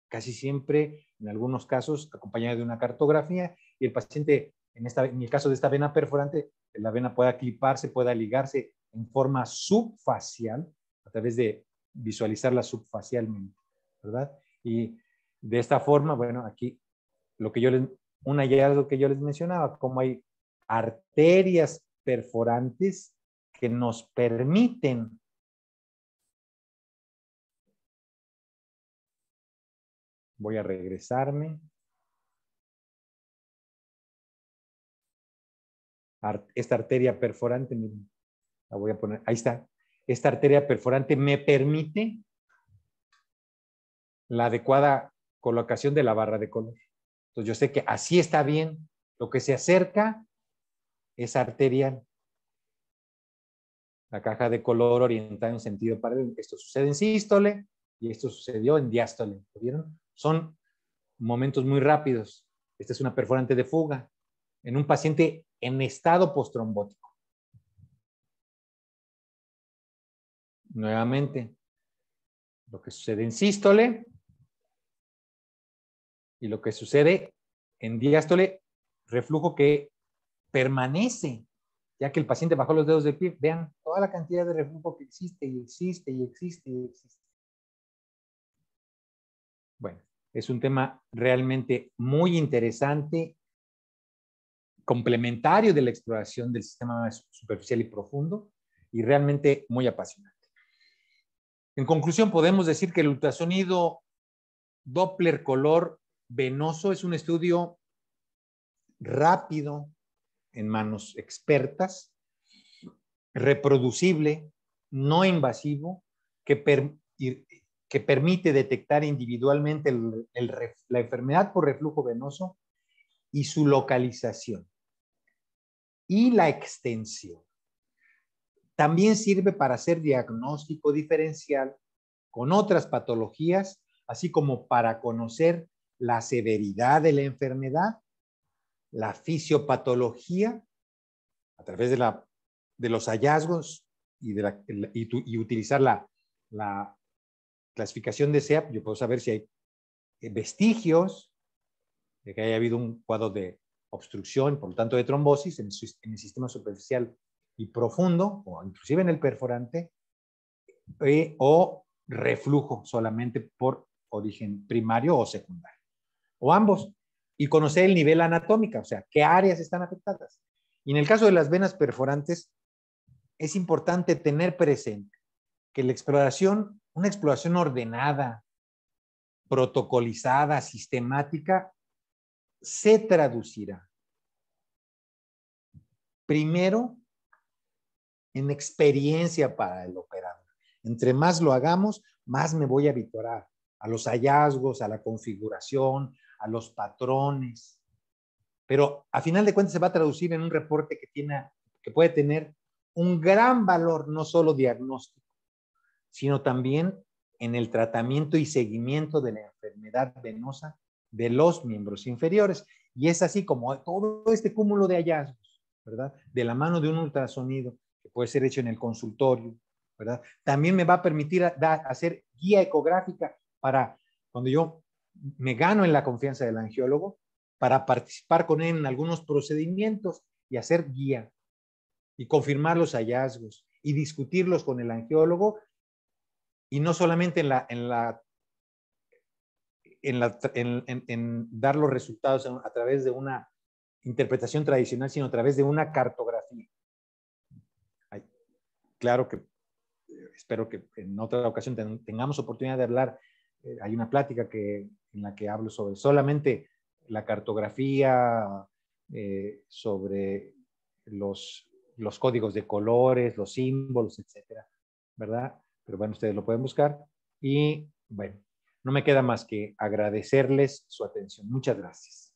casi siempre, en algunos casos, acompañada de una cartografía, y el paciente, en, esta, en el caso de esta vena perforante, la vena pueda cliparse, pueda ligarse en forma subfacial, a través de visualizarla subfacialmente, ¿verdad? Y de esta forma, bueno, aquí lo que yo les, un hallazgo que yo les mencionaba, como hay arterias perforantes que nos permiten Voy a regresarme. Esta arteria perforante, la voy a poner, ahí está, esta arteria perforante me permite la adecuada colocación de la barra de color. Entonces yo sé que así está bien. Lo que se acerca es arterial. La caja de color orientada en sentido paralelo. Esto sucede en sístole y esto sucedió en diástole. vieron? Son momentos muy rápidos. Esta es una perforante de fuga en un paciente en estado postrombótico. nuevamente lo que sucede en sístole y lo que sucede en diástole, reflujo que permanece, ya que el paciente bajó los dedos del pie. Vean toda la cantidad de reflujo que existe y existe y existe y existe. Bueno, es un tema realmente muy interesante, complementario de la exploración del sistema superficial y profundo y realmente muy apasionante. En conclusión, podemos decir que el ultrasonido Doppler color venoso es un estudio rápido, en manos expertas, reproducible, no invasivo, que, permite detectar individualmente la enfermedad por reflujo venoso y su localización y la extensión. También sirve para hacer diagnóstico diferencial con otras patologías, así como para conocer la severidad de la enfermedad, la fisiopatología, a través de, los hallazgos y, utilizar la, clasificación de SEAP, yo puedo saber si hay eh, vestigios de que haya habido un cuadro de obstrucción, por lo tanto de trombosis en el sistema superficial y profundo, o inclusive en el perforante, eh, o reflujo solamente por origen primario o secundario, o ambos, y conocer el nivel anatómico, o sea, qué áreas están afectadas. Y en el caso de las venas perforantes, es importante tener presente que la exploración, una exploración ordenada, protocolizada, sistemática, se traducirá primero en experiencia para el operador. Entre más lo hagamos, más me voy a habituar a los hallazgos, a la configuración, a los patrones. Pero a final de cuentas se va a traducir en un reporte que, tiene, que puede tener un gran valor, no solo diagnóstico, sino también en el tratamiento y seguimiento de la enfermedad venosa de los miembros inferiores. Y es así como todo este cúmulo de hallazgos, ¿verdad? De la mano de un ultrasonido que puede ser hecho en el consultorio, ¿verdad? También me va a permitir hacer guía ecográfica para cuando yo me gano en la confianza del angiólogo, para participar con él en algunos procedimientos y hacer guía y confirmar los hallazgos y discutirlos con el angiólogo y no solamente en la en la en, dar los resultados a través de una interpretación tradicional, sino a través de una cartografía claro que eh, espero que en otra ocasión tengamos oportunidad de hablar. Eh, hay una plática que, en la que hablo sobre solamente la cartografía, eh, sobre los, los códigos de colores, los símbolos, etcétera, ¿verdad? Pero bueno, ustedes lo pueden buscar. Y bueno, no me queda más que agradecerles su atención. Muchas gracias.